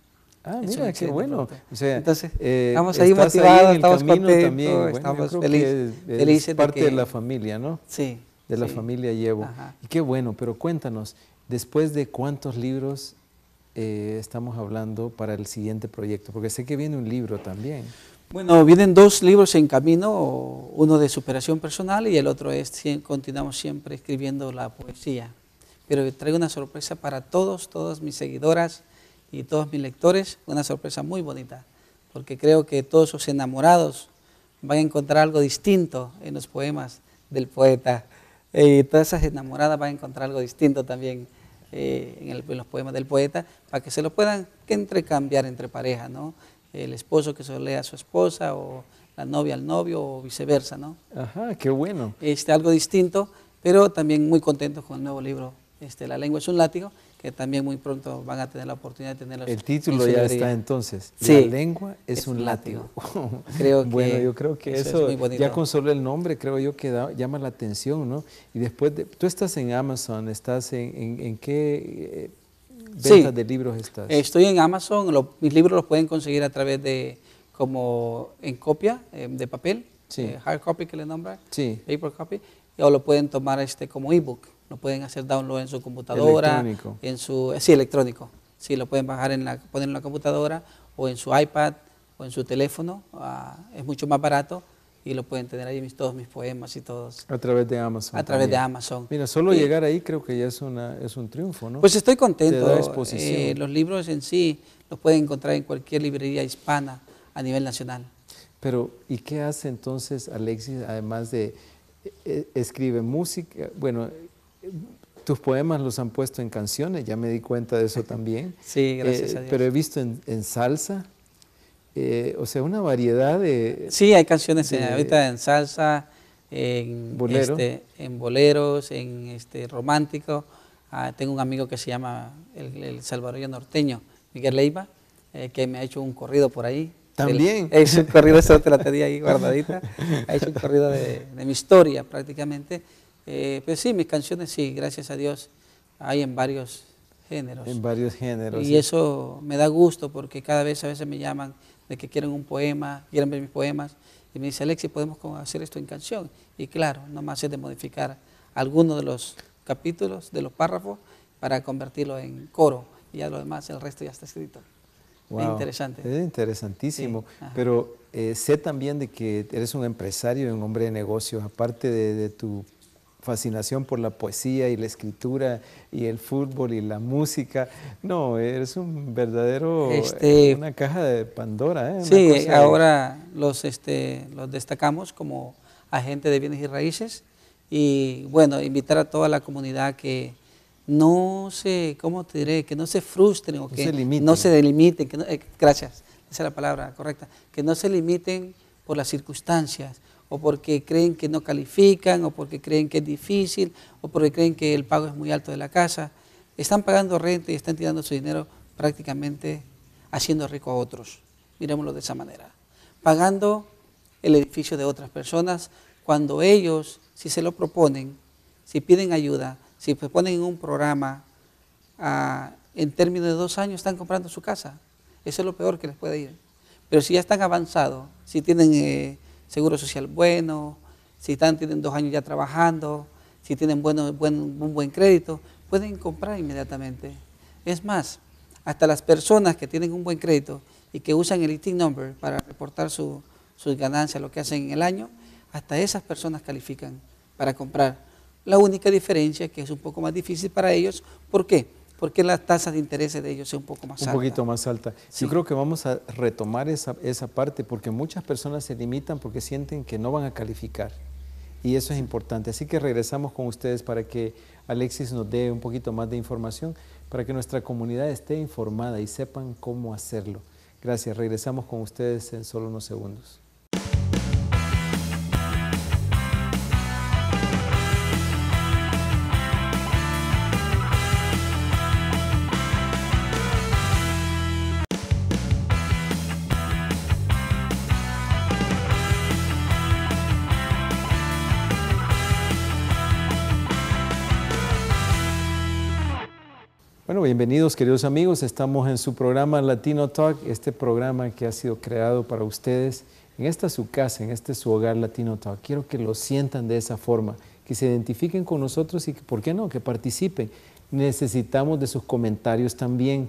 Ah, mira, qué bueno. O sea, Entonces, eh, estamos ahí motivados, ahí estamos contentos, también. estamos felices. parte de, la familia, ¿no?
Sí. De la familia llevo. Y qué bueno, pero cuéntanos, después de cuántos libros
eh, estamos hablando para el siguiente proyecto, porque sé que viene un libro también. Bueno, vienen dos libros en camino, uno de superación personal y el otro es continuamos siempre escribiendo la poesía. Pero traigo una sorpresa para todos, todas mis seguidoras y todos mis lectores una sorpresa muy bonita, porque creo que todos sus enamorados van a encontrar algo distinto en los poemas del poeta. Y eh, todas esas enamoradas van a encontrar algo distinto también eh, en, los poemas del poeta, para que se lo puedan que entrecambiar entre parejas, ¿no? El esposo que se lea a su esposa o la novia al novio o viceversa, ¿no?
Ajá, qué bueno.
Este, algo distinto, pero también muy contentos con el nuevo libro, este, La lengua es un látigo, que también muy pronto van a tener la oportunidad de tener El título ya está entonces.
la lengua es, un látigo. creo que bueno, yo creo que eso, ya con solo el nombre creo yo que llama la atención, ¿no? Y después, tú estás en Amazon, estás en, qué eh, ventas de libros estás? Estoy
en Amazon, mis libros los pueden conseguir a través de, como en copia eh, de papel, eh, hard copy que le nombra, sí. paper copy, o lo pueden tomar este como ebook no pueden hacer download en su computadora. En su, eh, sí, electrónico. Sí, lo pueden bajar en la, poner en la computadora o en su iPad o en su teléfono. Ah, es mucho más barato y lo pueden tener ahí mis, todos mis poemas y todos. A través de Amazon. A través de Amazon. Mira, solo llegar
ahí creo que ya es, una, es un triunfo, ¿no? Pues estoy contento. Exposición. Eh, los
libros en sí los pueden encontrar en cualquier librería hispana a nivel nacional.
Pero, ¿y qué hace entonces Alexis, además de eh, escribe música? Bueno, tus poemas los han puesto en canciones, ya me di cuenta de eso también. sí, gracias eh, Pero he visto en, salsa, eh, o sea, una variedad de... Sí, hay canciones en, ahorita
en salsa, en, este, en boleros, en este, romántico. Ah, tengo un amigo que se llama el, el norteño, Miguel Leiva, eh, que me ha hecho un corrido por ahí. También. He un corrido, te ahí guardadita. Ha hecho un corrido de mi historia prácticamente eh, pues sí, mis canciones sí, gracias a Dios, hay en varios géneros.
En varios géneros. Y
eso me da gusto porque cada vez a veces me llaman de que quieren un poema, quieren ver mis poemas. Y me dice, Alexi, ¿podemos hacer esto en canción? Y claro, nomás es de modificar algunos de los capítulos, de los párrafos, para convertirlo en coro. Y ya lo demás, el resto ya está escrito. Wow. Es interesante.
Es interesantísimo. pero eh, sé también de que eres un empresario, un hombre de negocios. Aparte de tu fascinación por la poesía y la escritura y el fútbol y la música. No, eres un verdadero, este, eh, una caja de Pandora. ¿eh? Sí, ahora
los, este, los destacamos como agente de bienes y raíces y bueno, invitar a toda la comunidad que no se, ¿cómo te diré? Que no se frustren o que no se delimiten, que eh, gracias, esa es la palabra correcta, que no se limiten por las circunstancias, o porque creen que no califican, o porque creen que es difícil, o porque creen que el pago es muy alto de la casa. Están pagando renta y están tirando su dinero prácticamente haciendo rico a otros. Miremoslo de esa manera. Pagando el edificio de otras personas cuando ellos, si se lo proponen, si piden ayuda, si proponen un programa, ah, en términos de dos años están comprando su casa. Eso es lo peor que les puede ir. Pero si ya están avanzados, si tienen... Eh, seguro social bueno, si tienen dos años ya trabajando, si tienen bueno, un buen crédito, pueden comprar inmediatamente. Es más, hasta las personas que tienen un buen crédito y que usan el IT number para reportar sus ganancias, lo que hacen en el año, hasta esas personas califican para comprar. La única diferencia es que es un poco más difícil para ellos. ¿Por qué? porque las tasas de interés de ellos son un poco más altas. Un poquito
más alta. Sí. Yo creo que vamos a retomar esa, esa parte porque muchas personas se limitan porque sienten que no van a calificar. Y eso es importante. Así que regresamos con ustedes para que Alexis nos dé un poquito más de información, para que nuestra comunidad esté informada y sepan cómo hacerlo. Gracias. Regresamos con ustedes en solo unos segundos. bienvenidos queridos amigos. Estamos en su programa Latino Talk, este programa que ha sido creado para ustedes en esta su casa, en este su hogar Latino Talk. Quiero que lo sientan de esa forma, que se identifiquen con nosotros y que, ¿por qué no?, que participen. Necesitamos de sus comentarios también.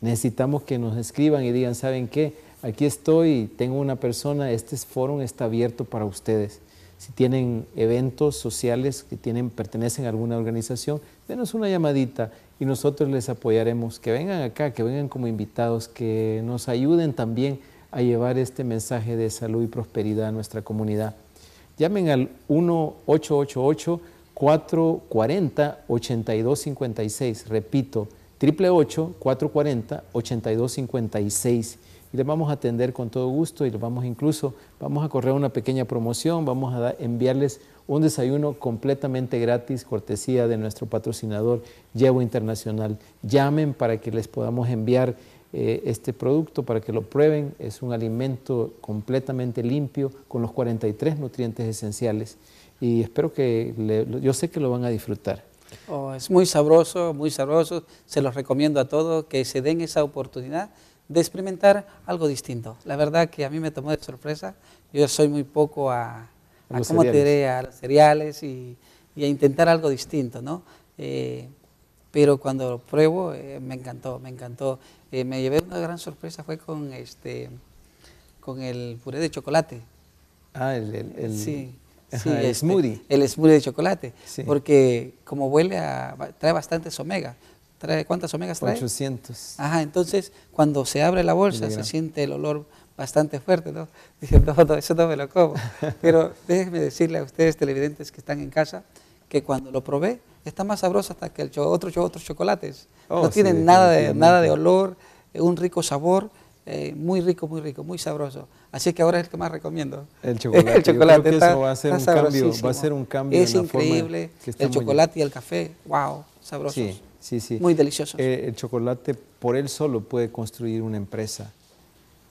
Necesitamos que nos escriban y digan, ¿saben qué? Aquí estoy, tengo una persona, este foro está abierto para ustedes si tienen eventos sociales que tienen, pertenecen a alguna organización, denos una llamadita y nosotros les apoyaremos. Que vengan acá, que vengan como invitados, que nos ayuden también a llevar este mensaje de salud y prosperidad a nuestra comunidad. Llamen al 1-888-440-8256. Repito, 888-440-8256 y les vamos a atender con todo gusto y vamos incluso, vamos a correr una pequeña promoción, vamos a enviarles un desayuno completamente gratis, cortesía de nuestro patrocinador Llevo Internacional. Llamen para que les podamos enviar eh, este producto, para que lo prueben. Es un alimento completamente limpio con los 43 nutrientes esenciales y espero que, yo sé que lo van a disfrutar.
Oh, es muy sabroso, muy sabroso. Se los recomiendo a todos que se den esa oportunidad de experimentar algo distinto. La verdad que a mí me tomó de sorpresa. Yo soy muy poco a, a cereales? A los cereales y, a intentar algo distinto, ¿no? Eh, pero cuando lo pruebo eh, me encantó, me encantó. Eh, me llevé una gran sorpresa, fue con este con el puré de chocolate. Ah, el, el, sí, el este, smoothie. El smoothie de chocolate, porque como huele a, trae bastantes omega, ¿cuántas omegas trae? 800. Ajá, entonces cuando se abre la bolsa se siente el olor bastante fuerte, ¿no? Dije, no, eso no me lo como. Pero déjenme decirle a ustedes, televidentes que están en casa, que cuando lo probé, está más sabroso hasta que el cho otro, otros chocolates. Oh, no tiene nada, de, nada de olor, eh, un rico sabor, eh, muy rico, muy rico, muy sabroso. Así que ahora es el que más recomiendo. El chocolate. el chocolate. eso va a ser un cambio. Va a ser un cambio. Es increíble. el chocolate y el café, wow, sabroso. Sí, sí. Muy delicioso. Eh, el
chocolate por él solo puede construir una empresa,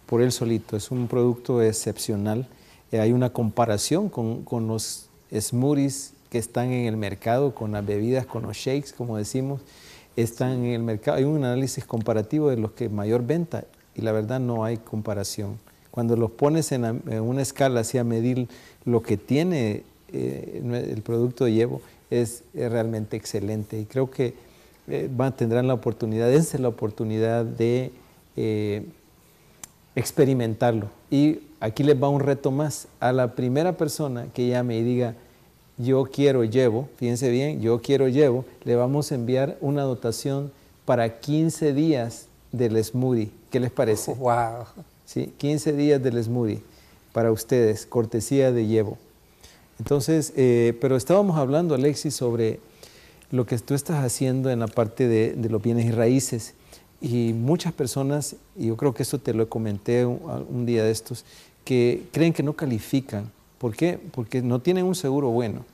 por él solito. Es un producto excepcional. Eh, hay una comparación con, los smoothies que están en el mercado, con las bebidas, con los shakes, como decimos, están en el mercado. Hay un análisis comparativo de los que mayor venta y la verdad no hay comparación. Cuando los pones en, una escala así a medir lo que tiene eh, el producto de llevo, es, es realmente excelente. Y creo que eh, tendrán la oportunidad, es la oportunidad de eh, experimentarlo. Y aquí les va un reto más. A la primera persona que llame y diga, yo quiero llevo, fíjense bien, yo quiero llevo, le vamos a enviar una dotación para 15 días del smoothie. ¿Qué les parece? Oh, wow. ¿Sí? 15 días del smoothie para ustedes, cortesía de llevo. Entonces, eh, pero estábamos hablando, Alexis, sobre lo que tú estás haciendo en la parte de, los bienes y raíces. Y muchas personas, y yo creo que eso te lo comenté un, día de estos, que creen que no califican. ¿Por qué? Porque no tienen un seguro bueno,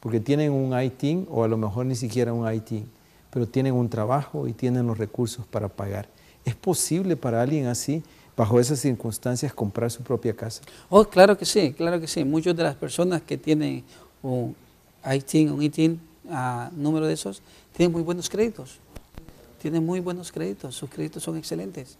porque tienen un ITIN o a lo mejor ni siquiera un ITIN, pero tienen un trabajo y tienen los recursos para pagar. ¿Es posible para alguien así, bajo esas circunstancias, comprar su propia casa?
Oh, claro que sí, claro que sí. Muchas de las personas que tienen un ITIN, un ITIN, a número de esos, tienen muy buenos créditos. Tienen muy buenos créditos, sus créditos son excelentes.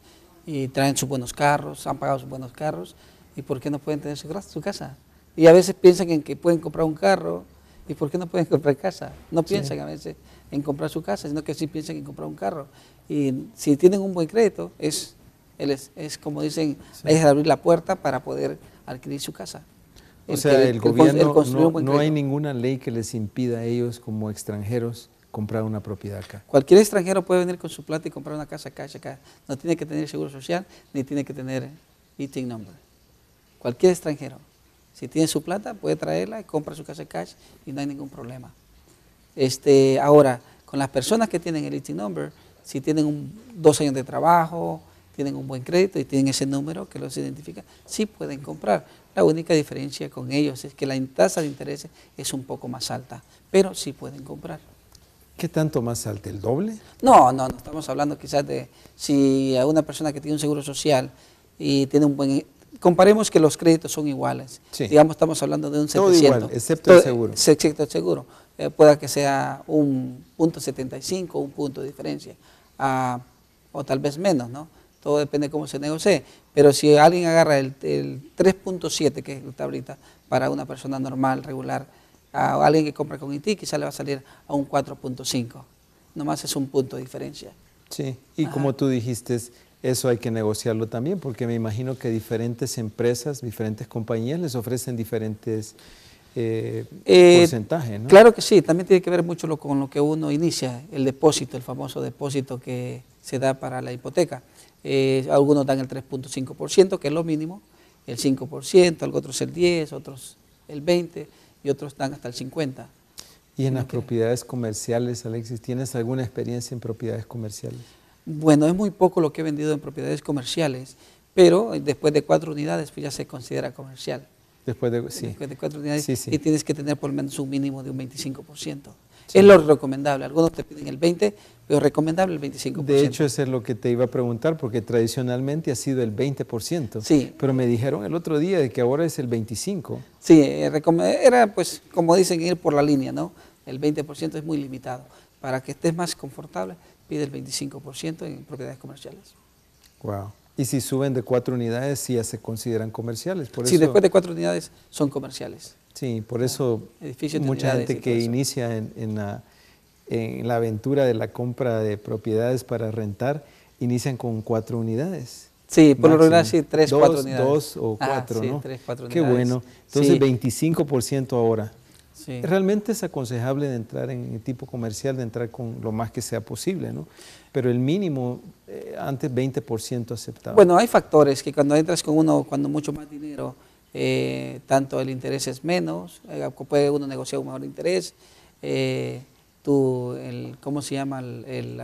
Y traen sus buenos carros, han pagado sus buenos carros. ¿Y por qué no pueden tener su, casa? Y a veces piensan en que pueden comprar un carro. ¿Y por qué no pueden comprar casa? No piensan a veces en comprar su casa, sino que sí piensan en comprar un carro. Y si tienen un buen crédito, es, es, es como dicen, es abrir la puerta para poder adquirir su casa. O sea, el, gobierno no, no hay
ninguna ley que les impida a ellos como extranjeros comprar una propiedad acá. Cualquier
extranjero puede venir con su plata y comprar una casa cash acá. No tiene que tener seguro social ni tiene que tener eating number. Cualquier extranjero. Si tiene su plata, puede traerla y compra su casa cash y no hay ningún problema. Este, ahora, con las personas que tienen el eating number, si tienen dos años de trabajo, tienen un buen crédito y tienen ese número que los identifica, sí pueden comprar. La única diferencia con ellos es que la tasa de interés es un poco más alta, pero sí pueden comprar.
¿Qué tanto más alta? ¿El doble?
No, no, no estamos hablando quizás de si a una persona que tiene un seguro social y tiene un buen... Comparemos que los créditos son iguales. Sí. Digamos, estamos hablando de un Todo igual, excepto el seguro. Excepto eh, el seguro. pueda que sea un punto 75, un punto de diferencia, ah, o tal vez menos, ¿no? todo depende de cómo se negocie, pero si alguien agarra el, 3.7, que es está ahorita, para una persona normal, regular, a alguien que compra con IT, quizá le va a salir a un 4.5. Nomás es un punto de diferencia.
Sí, y como tú dijiste, eso hay que negociarlo también, porque me imagino que diferentes empresas, diferentes compañías les ofrecen diferentes eh, eh, porcentajes, Claro
que sí, también tiene que ver mucho lo, con lo que uno inicia, el depósito, el famoso depósito que se da para la hipoteca. Eh, algunos dan el 3.5%, que es lo mínimo, el 5%, algunos otros el 10, otros el 20 y otros dan hasta el 50. ¿Y
en las propiedades comerciales, Alexis, tienes alguna experiencia en propiedades comerciales?
Bueno, es muy poco lo que he vendido en propiedades comerciales, pero después de cuatro unidades pues ya se considera comercial. Después de, cuatro unidades y tienes que tener por lo menos un mínimo de un 25%. Es lo recomendable. Algunos te piden el 20, pero recomendable el 25%. De hecho,
eso es lo que te iba a preguntar, porque tradicionalmente ha sido el 20%. Sí. Pero me dijeron el otro día de que ahora es el 25%.
Sí, eh, era pues, como dicen, ir por la línea, ¿no? El 20% es muy limitado. Para que estés más confortable, pide el 25% en propiedades comerciales.
Wow. Y si suben de cuatro unidades, si ya se consideran comerciales. Por sí, después de cuatro unidades
son comerciales.
Sí, por eso mucha gente que inicia en la en la aventura de la compra de propiedades para rentar, inician con cuatro unidades. Sí, por lo menos sí, tres, dos, cuatro unidades. Dos o ah, cuatro, sí, ¿no? Tres, cuatro Qué bueno. Entonces, 25% ahora. Realmente es aconsejable de entrar en el tipo comercial, de entrar con lo más que sea posible, ¿no? Pero el mínimo, eh, antes 20% aceptable. Bueno,
hay factores que cuando entras con uno, cuando mucho más dinero, eh, tanto el interés es menos, eh, puede uno negociar un mejor interés, tu, el, ¿cómo se llama? El,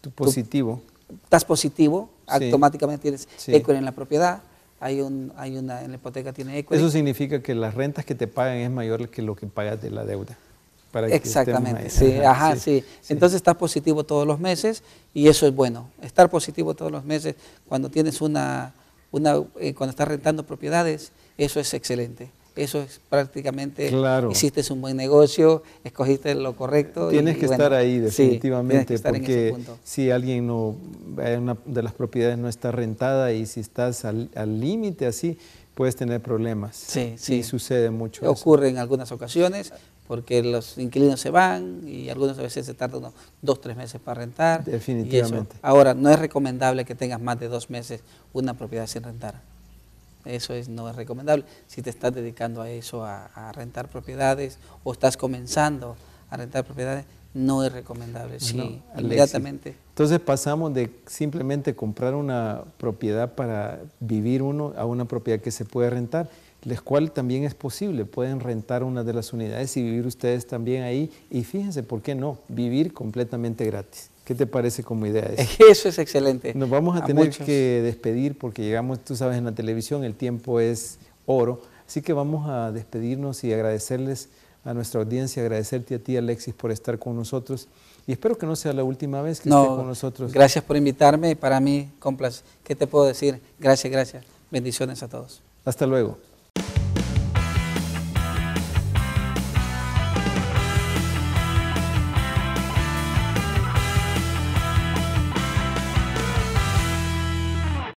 tu positivo. estás positivo, automáticamente tienes en la propiedad. Hay, un, hay una, en la hipoteca tiene equity. Eso significa que las rentas que te pagan es mayor que lo que pagas de la deuda. Para Exactamente, sí, ajá, Entonces estás positivo todos los meses y eso es bueno. Estar positivo todos los meses cuando tienes una, una eh, cuando estás rentando propiedades, eso es excelente. Eso es prácticamente, claro. hiciste un buen negocio, escogiste lo correcto. Tienes que estar ahí definitivamente, porque
si alguien no, eh, una de las propiedades no está rentada y si estás al límite así, puedes tener problemas. Sí, sí. sucede mucho. Ocurre
en algunas ocasiones, porque los inquilinos se van y algunas veces se tarda unos dos, tres meses para rentar. Definitivamente. Ahora, no es recomendable que tengas más de dos meses una propiedad sin rentar. Eso es, no es recomendable. Si te estás dedicando a eso, a, rentar propiedades, o estás comenzando a rentar propiedades, no es recomendable, sí, inmediatamente.
Entonces pasamos de simplemente comprar una propiedad para vivir uno a una propiedad que se puede rentar, la cual también es posible, pueden rentar una de las unidades y vivir ustedes también ahí y fíjense, ¿por qué no? Vivir completamente gratis. ¿Qué te parece como idea
eso? es excelente. Nos vamos a, tener que
despedir porque llegamos, tú sabes, en la televisión el tiempo es oro. Así que vamos a despedirnos y agradecerles a nuestra audiencia, agradecerte a ti, Alexis, por estar con nosotros. Y espero que no sea la última vez que no, estés con nosotros. Gracias
por invitarme. y Para mí, complace. ¿Qué te puedo decir? Gracias, gracias. Bendiciones a todos.
Hasta luego.